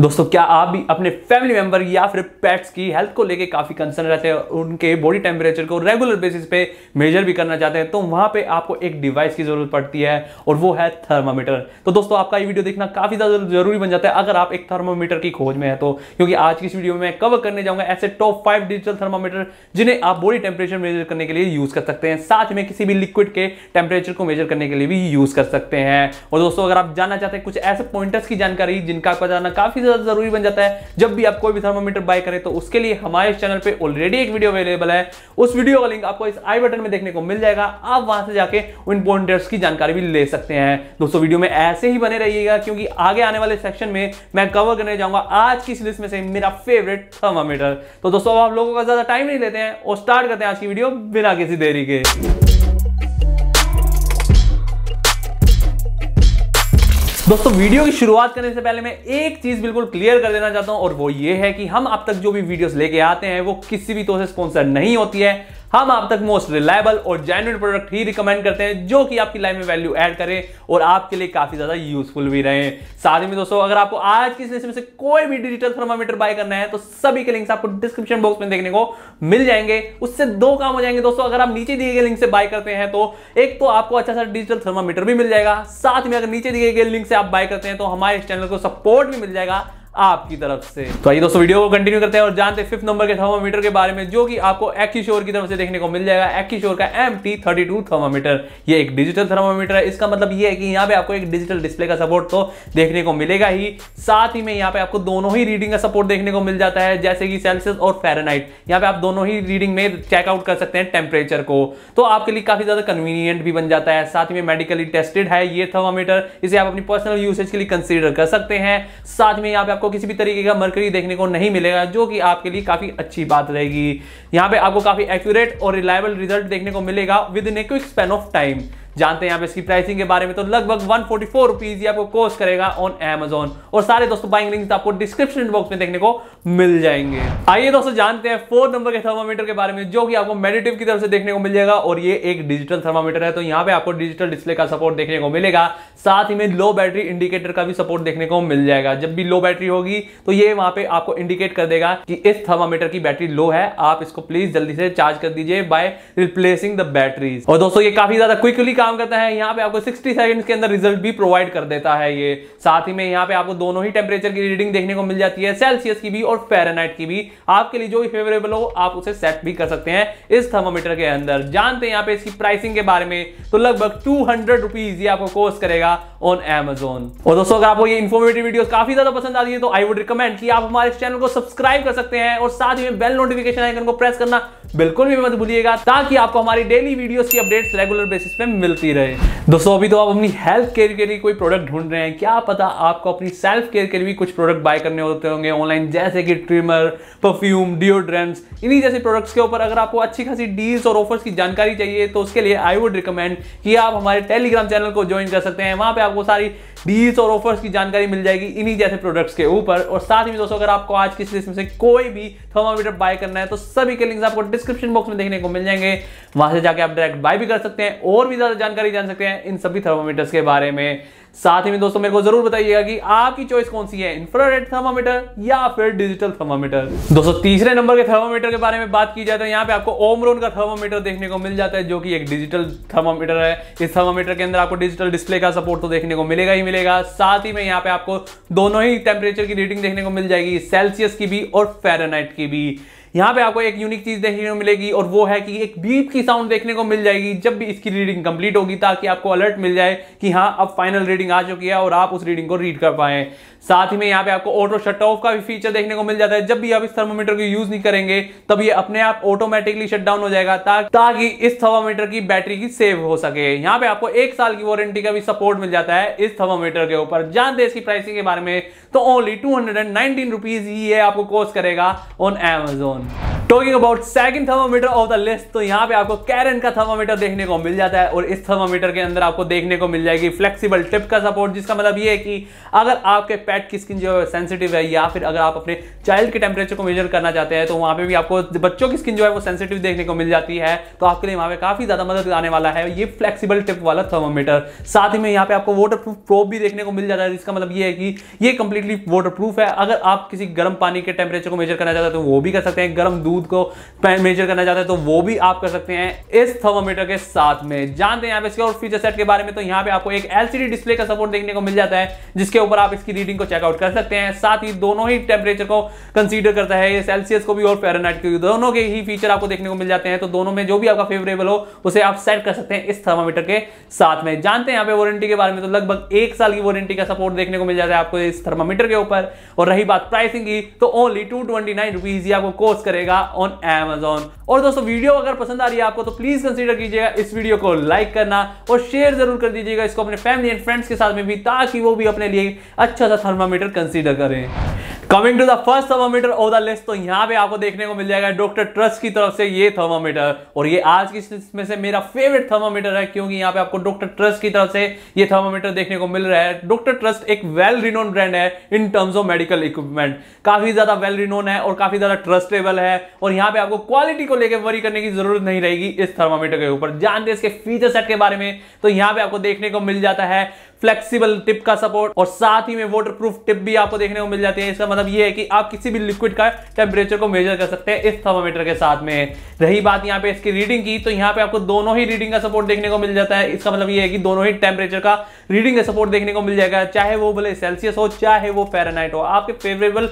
दोस्तों क्या आप भी अपने फैमिली मेंबर या फिर पेट्स की हेल्थ को लेके काफ़ी कंसर्न रहते हैं उनके बॉडी टेम्परेचर को रेगुलर बेसिस पे मेजर भी करना चाहते हैं तो वहां पे आपको एक डिवाइस की ज़रूरत पड़ती है और वो है थर्मामीटर तो दोस्तों आपका ये वीडियो देखना काफ़ी ज़्यादा जरूरी बन जाता है अगर आप एक थर्मोमीटर की खोज में है तो क्योंकि आज की इस वीडियो में कवर करने जाऊंगा ऐसे टॉप फाइव डिजिटल थर्मामीटर जिन्हें आप बॉडी टेम्परेचर मेजर करने के लिए यूज़ कर सकते हैं साथ में किसी भी लिक्विड के टेम्परेचर को मेजर करने के लिए भी यूज़ कर सकते हैं और दोस्तों अगर आप जानना चाहते हैं कुछ ऐसे पॉइंटर्स की जानकारी जिनका आपका जाना काफ़ी ज्यादा जरूरी बन जाता है जब भी आप कोई भी थर्मोमीटर बाय करें तो उसके लिए हमारे चैनल पर ऑलरेडी एक वीडियो अवेलेबल है उस वीडियो का लिंक आपको इस आई बटन में देखने को मिल जाएगा आप वहां से जाके उन पॉइंटर्स की जानकारी भी ले सकते हैं दोस्तों वीडियो में ऐसे ही बने रहिएगा क्योंकि आगे आने वाले सेक्शन में मैं कवर करने जाऊंगा आज की सीरीज में से मेरा फेवरेट थर्मोमीटर तो दोस्तों आप लोगों का ज्यादा टाइम नहीं लेते हैं और स्टार्ट करते हैं आज की वीडियो बिना किसी देरी के दोस्तों वीडियो की शुरुआत करने से पहले मैं एक चीज बिल्कुल क्लियर कर देना चाहता हूं और वो ये है कि हम अब तक जो भी वीडियोस लेके आते हैं वो किसी भी तौर से स्पॉन्सर नहीं होती है हम आप तक मोस्ट रिलायबल और जेन्यून प्रोडक्ट ही रिकमेंड करते हैं जो कि आपकी लाइफ में वैल्यू ऐड करें और आपके लिए काफी ज्यादा यूजफुल भी रहे साथ ही में दोस्तों अगर आपको आज की इस में से कोई भी डिजिटल थर्मामीटर बाय करना है तो सभी के लिंक्स आपको डिस्क्रिप्शन बॉक्स में देखने को मिल जाएंगे उससे दो काम हो जाएंगे दोस्तों अगर आप नीचे दिए गए लिंक से बाय करते हैं तो एक तो आपको अच्छा सा डिजिटल थर्मामीटर भी मिल जाएगा साथ में अगर नीचे दिए गए लिंक से आप बाय करते हैं तो हमारे इस चैनल को सपोर्ट भी मिल जाएगा आपकी तरफ से तो आइए दोस्तों वीडियो को कंटिन्यू करते हैं और जानते हैं फिफ्थ नंबर के थर्मामीटर के बारे में जो कि आपको एक्शोर की तरफ से देखने को मिल जाएगा एक्शोर का M T thirty two thermometer ये एक डिजिटल थर्मामीटर है इसका मतलब ये है कि यहाँ पे आपको एक डिजिटल डिस्प्ले का सपोर्ट तो देखने को मिलेगा ही साथ ही में यहाँ पे आपको दोनों ही रीडिंग का सपोर्ट देखने को मिल जाता है जैसे कि सेल्सियस और फेरेनाइट यहाँ पे आप दोनों ही रीडिंग में चेकआउट कर सकते हैं टेम्परेचर को तो आपके लिए काफी ज्यादा कन्वीनियंट भी बन जाता है साथ ही में मेडिकली टेस्टेड है ये थर्मामीटर इसे आप अपनी पर्सनल यूसेज के लिए कंसिडर कर सकते हैं साथ में यहाँ पे आपको आपको किसी भी तरीके का मरकरी देखने को नहीं मिलेगा जो कि आपके लिए काफ़ी अच्छी बात रहेगी यहाँ पे आपको काफ़ी एक्यूरेट और रिलायबल रिजल्ट देखने को मिलेगा within a quick span of time जानते हैं आप इसकी प्राइसिंग के बारे में तो लगभग वन फोर्टी फोर रुपीज आपको कोस्ट करेगा ऑन एमेजोन और सारे दोस्तों बाइंग लिंक आपको डिस्क्रिप्शन बॉक्स में देखने को मिल जाएंगे आइए दोस्तों जानते हैं फोर नंबर के थर्मामीटर के बारे में जो कि आपको मेडिटिव की तरफ से देखने को मिल जाएगा और ये एक डिजिटल थर्मामीटर है तो यहाँ पे आपको डिजिटल डिस्प्ले का सपोर्ट देखने को मिलेगा साथ ही में लो बैटरी इंडिकेटर का भी सपोर्ट देखने को मिल जाएगा जब भी लो बैटरी होगी तो ये वहां पे आपको इंडिकेट कर देगा कि इस थर्मामीटर की बैटरी लो है आप इसको प्लीज जल्दी से चार्ज कर दीजिए बाय रिप्लेसिंग द बैटरीज और दोस्तों ये काफी ज्यादा क्विकली काम करता है यहाँ पे आपको 60 सेकंड के अंदर रिजल्ट भी प्रोवाइड कर देता है ये साथ ही में यहाँ पे आपको दोनों ही टेम्परेचर की रीडिंग देखने को मिल जाती है सेल्सियस की भी और फेरानाइट की भी आपके लिए जो भी फेवरेबल हो आप उसे सेट भी कर सकते हैं इस थर्मोमीटर के अंदर जानते हैं यहाँ पे इसकी प्राइसिंग के बारे में तो लगभग टू हंड्रेड ये आपको कोर्स करेगा ऑन एमेजोन और दोस्तों अगर आपको ये इन्फॉर्मेटिव वीडियो काफी ज्यादा पसंद आती है तो आई वुड रिकमेंड की आप हमारे चैनल को सब्सक्राइब कर सकते हैं और साथ ही बेल नोटिफिकेशन आइकन को प्रेस करना बिल्कुल भी मत भूलिएगा ताकि आपको हमारी डेली वीडियोस की अपडेट्स रेगुलर बेसिस पे मिल चलती रहे दोस्तों अभी तो आप अपनी हेल्थ केयर के लिए कोई प्रोडक्ट ढूंढ रहे हैं क्या पता आपको अपनी सेल्फ केयर के लिए भी कुछ प्रोडक्ट बाय करने होते होंगे ऑनलाइन जैसे कि ट्रिमर परफ्यूम डिओड्रेंट्स इन्हीं जैसे प्रोडक्ट्स के ऊपर अगर आपको अच्छी खासी डील्स और ऑफर्स की जानकारी चाहिए तो उसके लिए आई वुड रिकमेंड कि आप हमारे टेलीग्राम चैनल को ज्वाइन कर सकते हैं वहाँ पर आपको सारी डील्स और ऑफर्स की जानकारी मिल जाएगी इन्हीं जैसे प्रोडक्ट्स के ऊपर और साथ ही दोस्तों अगर आपको आज की सीरीज में से कोई भी थर्मामीटर बाय करना है तो सभी के लिंक्स आपको डिस्क्रिप्शन बॉक्स में देखने को मिल जाएंगे वहां से जाके आप डायरेक्ट बाय भी कर सकते हैं और भी ज्यादा जानकारी जान सकते हैं इन सभी थर्मोमीटर्स के बारे में साथ ही में दोस्तों मेरे को जरूर बताइएगा कि आपकी चॉइस कौन सी है इंफ्रारेड थर्मामीटर या फिर डिजिटल थर्मामीटर दोस्तों तीसरे नंबर के थर्मामीटर के बारे में बात की जाए तो यहाँ पे आपको ओमरोन का थर्मामीटर देखने को मिल जाता है जो कि एक डिजिटल थर्मामीटर है इस थर्मामीटर के अंदर आपको डिजिटल डिस्प्ले का सपोर्ट तो देखने को मिलेगा ही मिलेगा साथ ही में यहाँ पे आपको दोनों ही टेम्परेचर की रीडिंग देखने को मिल जाएगी सेल्सियस की भी और फेरानाइट की भी यहाँ पे आपको एक यूनिक चीज देखने को मिलेगी और वो है कि एक बीप की साउंड देखने को मिल जाएगी जब भी इसकी रीडिंग कंप्लीट होगी ताकि आपको अलर्ट मिल जाए कि हाँ अब फाइनल रीडिंग आ चुकी है और आप उस रीडिंग को रीड कर पाए साथ ही में यहाँ पे आपको ऑटो शट ऑफ का भी फीचर देखने को मिल जाता है जब भी आप इस थर्मोमीटर को यूज नहीं करेंगे तब ये अपने आप ऑटोमेटिकली शट डाउन हो जाएगा ताकि इस थर्मोमीटर की बैटरी की सेव हो सके यहाँ पे आपको एक साल की वारंटी का भी सपोर्ट मिल जाता है इस थर्मोमीटर के ऊपर जानते इसकी प्राइसिंग के बारे में तो ओनली टू हंड्रेड ही ये आपको कॉस्ट करेगा on Amazon talking about second thermometer of the list तो यहाँ पे आपको कैरन का थर्मामीटर देखने को मिल जाता है और इस थर्मामीटर के अंदर आपको देखने को मिल जाएगी फ्लेक्सिबल टिप का सपोर्ट जिसका मतलब ये है कि अगर आपके पेट की स्किन जो है सेंसिटिव है या फिर अगर आप अपने चाइल्ड के टेम्परेचर को मेजर करना चाहते हैं तो वहाँ पे भी आपको बच्चों की स्किन जो है वो सेंसिटिव देखने को मिल जाती है तो आपके लिए वहाँ पे काफी ज्यादा मदद आने वाला है ये फ्लेक्सीबल टिप वाला थर्मामीटर साथ ही में यहाँ पे आपको वाटर प्रूफ भी देखने को मिल जाता है जिसका मतलब ये है कि ये कंप्लीटली वाटर प्रूफ है अगर आप किसी गर्म पानी के टेम्परेचर को मेजर करना चाहते हैं तो वो भी कर सकते हैं गर्म दूध दूध को मेजर करना चाहते हैं तो वो भी आप कर सकते हैं इस थर्मोमीटर के साथ में जानते हैं यहाँ पे इसके और फीचर सेट के बारे में तो यहाँ पे आपको एक एलसीडी डिस्प्ले का सपोर्ट देखने को मिल जाता है जिसके ऊपर आप इसकी रीडिंग को चेकआउट कर सकते हैं साथ ही दोनों ही टेम्परेचर को कंसिडर करता है सेल्सियस को भी और फेरनाइट को दोनों के ही फीचर आपको देखने को मिल जाते हैं तो दोनों में जो भी आपका फेवरेबल हो उसे आप सेट कर सकते हैं इस थर्मोमीटर के साथ में जानते हैं यहाँ पे वारंटी के बारे में तो लगभग एक साल की वारंटी का सपोर्ट देखने को मिल जाता है आपको इस थर्मामीटर के ऊपर और रही बात प्राइसिंग की तो only two twenty nine rupees ही आपको कोस्ट करेगा ऑन एमेजॉन और दोस्तों वीडियो अगर पसंद आ रही है आपको तो प्लीज कंसिडर कीजिएगा इस वीडियो को लाइक करना और शेयर जरूर कर दीजिएगा इसको अपने फैमिली एंड फ्रेंड्स के साथ में भी ताकि वो भी अपने लिए अच्छा सा थर्मामीटर कंसिडर करें coming to the first thermometer of the list तो यहाँ पे आपको देखने को मिल जाएगा डॉक्टर ट्रस्ट की तरफ से ये थर्मामीटर और ये आज की में से मेरा फेवरेट थर्मामीटर है क्योंकि यहाँ पे आपको डॉक्टर ट्रस्ट की तरफ से ये थर्मामीटर देखने को मिल रहा है डॉक्टर ट्रस्ट एक वेल रिनोन ब्रांड है in terms of medical equipment काफी ज्यादा वेल रिनोन है और काफी ज्यादा ट्रस्टेबल है और यहाँ पे आपको क्वालिटी को लेकर वरी करने की जरूरत नहीं रहेगी इस थर्मामीटर के ऊपर जानते इसके फीचर सेट के बारे में तो यहाँ पे आपको देखने को मिल जाता है फ्लेक्सिबल टिप का सपोर्ट और साथ ही में वाटर प्रूफ टिप भी आपको देखने को मिल जाती है इसका मतलब ये है कि आप किसी भी लिक्विड का टेम्परेचर को मेजर कर सकते हैं इस थर्मामीटर के साथ में रही बात यहाँ पे इसकी रीडिंग की तो यहाँ पे आपको दोनों ही रीडिंग का सपोर्ट देखने को मिल जाता है इसका मतलब ये है कि दोनों ही टेम्परेचर का रीडिंग का सपोर्ट देखने को मिल जाएगा चाहे वो बोले सेल्सियस हो चाहे वो फेरानाइट हो आपके फेवरेबल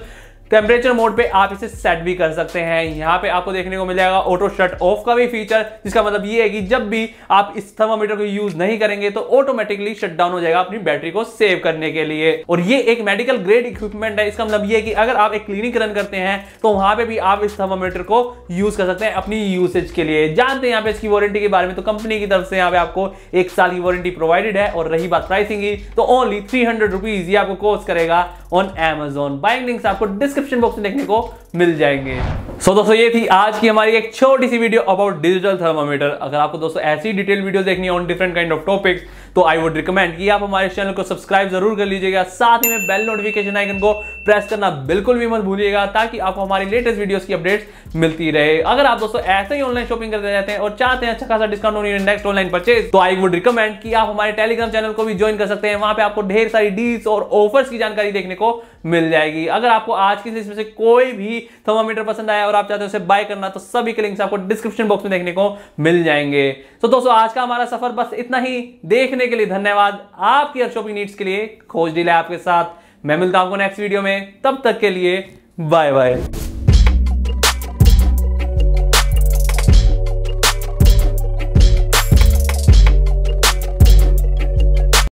टेम्परेचर मोड पे आप इसे सेट भी कर सकते हैं यहाँ पे आपको देखने को मिल जाएगा ऑटो शट ऑफ का भी फीचर जिसका मतलब ये है कि जब भी आप इस थर्मामीटर को यूज नहीं करेंगे तो ऑटोमेटिकली शट डाउन हो जाएगा अपनी बैटरी को सेव करने के लिए और ये एक मेडिकल ग्रेड इक्विपमेंट है इसका मतलब ये है कि अगर आप एक क्लिनिक रन करते हैं तो वहां पर भी आप इस थर्मामीटर को यूज कर सकते हैं अपनी यूसेज के लिए जानते हैं यहाँ पे इसकी वारंटी के बारे में तो कंपनी की तरफ से यहाँ पे आपको एक साल की वारंटी प्रोवाइडेड है और रही बात प्राइसिंग की तो ओनली थ्री हंड्रेड रुपीज ये आपको कोर्स करेगा ऑन एमेजोन बाइंग लिंक्स आपको डिस्क्रिप्शन डिस्क्रिप्शन बॉक्स में देखने को मिल जाएंगे सो so, दोस्तों ये थी आज की हमारी एक छोटी सी वीडियो अबाउट डिजिटल थर्मामीटर अगर आपको दोस्तों ऐसी डिटेल वीडियो देखनी है on different kind of topics तो आई वुड रिकमेंड कि आप हमारे चैनल को सब्सक्राइब जरूर कर लीजिएगा साथ ही में बेल नोटिफिकेशन आइकन को प्रेस करना बिल्कुल भी मत भूलिएगा ताकि आपको हमारी लेटेस्ट वीडियोस की अपडेट्स मिलती रहे अगर आप दोस्तों ऐसे ही ऑनलाइन शॉपिंग करते रहते हैं और चाहते हैं अच्छा खासा डिस्काउंट होने नेक्स्ट ऑनलाइन परचेज तो आई वुड रिकमेंड कि आप हमारे टेलीग्राम चैनल को भी ज्वाइन कर सकते हैं वहां पर आपको ढेर सारी डील्स और ऑफर्स की जानकारी देखने को मिल जाएगी अगर आपको आज की सीरीज में से कोई भी थर्मामीटर पसंद आया और आप चाहते हो उसे बाय करना तो सभी के लिंक्स आपको डिस्क्रिप्शन बॉक्स में देखने को मिल जाएंगे तो दोस्तों आज का हमारा सफर बस इतना ही देखने के लिए धन्यवाद आपकी हर शॉपिंग नीड्स के लिए खोज डील है आपके साथ मैं मिलता हूं आपको नेक्स्ट वीडियो में तब तक के लिए बाय बाय